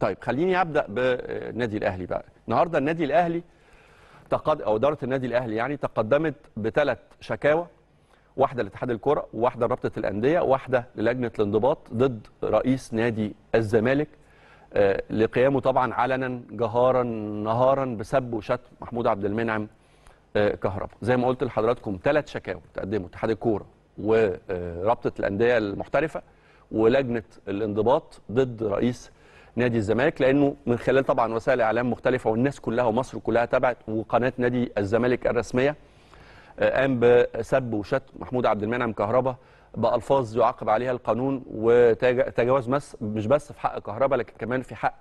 طيب خليني ابدا بالنادي الاهلي بقى النهارده النادي الاهلي تقد او اداره النادي الاهلي يعني تقدمت بثلاث شكاوى واحده لاتحاد الكره وواحده لرابطه الانديه وواحده للجنه الانضباط ضد رئيس نادي الزمالك آه، لقيامه طبعا علنا جهارا نهارا بسب وشتم محمود عبد المنعم آه، كهرباء زي ما قلت لحضراتكم ثلاث شكاوى تقدموا اتحاد الكوره ورابطه الانديه المحترفه ولجنه الانضباط ضد رئيس نادي الزمالك لانه من خلال طبعا وسائل اعلام مختلفه والناس كلها ومصر كلها تابعت وقناه نادي الزمالك الرسميه آه، قام بسب وشتم محمود عبد المنعم كهربا بالفاظ يعاقب عليها القانون وتجاوز مش بس في حق كهربا لكن كمان في حق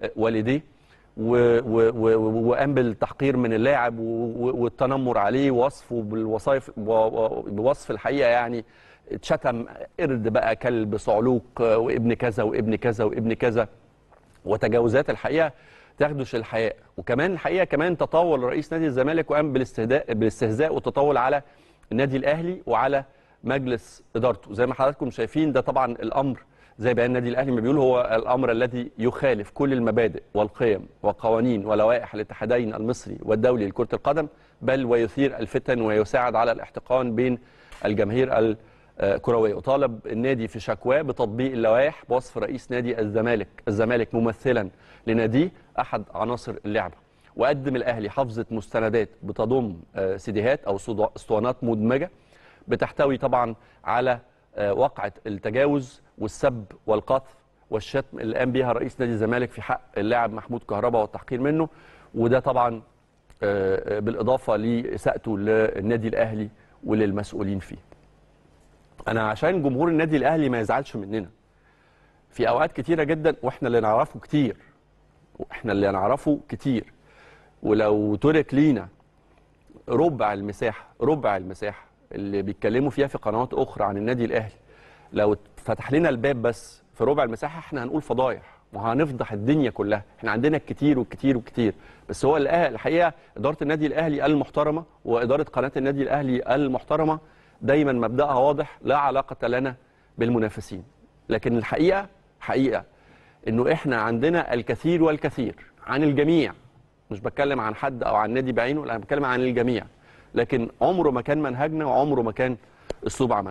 آه، والديه وقام بالتحقير من اللاعب والتنمر عليه ووصفه بالوصايف بوصف الحقيقه يعني اتشتم قرد بقى كلب صعلوك آه، وابن كذا وابن كذا وابن كذا وتجاوزات الحقيقه تخدش الحقيقه وكمان الحقيقه كمان تطاول رئيس نادي الزمالك وقام بالاستهداء بالاستهزاء والتطاول على النادي الاهلي وعلى مجلس ادارته زي ما حضراتكم شايفين ده طبعا الامر زي بيان النادي الاهلي ما بيقول هو الامر الذي يخالف كل المبادئ والقيم والقوانين ولوائح الاتحادين المصري والدولي لكره القدم بل ويثير الفتن ويساعد على الاحتقان بين الجماهير الجماهير آه، كرويه وطالب النادي في شكواه بتطبيق اللوائح بوصف رئيس نادي الزمالك الزمالك ممثلا لناديه احد عناصر اللعبه وقدم الاهلي حفظه مستندات بتضم آه، سيديهات او اسطوانات مدمجه بتحتوي طبعا على آه، وقعه التجاوز والسب والقذف والشتم اللي قام بيها رئيس نادي الزمالك في حق اللاعب محمود كهربا والتحقير منه وده طبعا بالاضافه لاساءته للنادي الاهلي وللمسؤولين فيه انا عشان جمهور النادي الاهلي ما يزعلش مننا في اوقات كتيره جدا واحنا اللي نعرفه كتير واحنا اللي نعرفه كتير ولو ترك لينا ربع المساحه ربع المساحه اللي بيتكلموا فيها في قنوات اخرى عن النادي الاهلي لو فتح لنا الباب بس في ربع المساحه احنا هنقول فضايح وهنفضح الدنيا كلها احنا عندنا الكتير والكتير والكتير بس هو الحقيقه اداره النادي الاهلي المحترمه واداره قناه النادي الاهلي المحترمه دايما مبدأها واضح لا علاقة لنا بالمنافسين لكن الحقيقة حقيقة انه احنا عندنا الكثير والكثير عن الجميع مش بتكلم عن حد او عن نادي بعينه لا بتكلم عن الجميع لكن عمره ما كان منهجنا وعمره ما كان اسلوب عملنا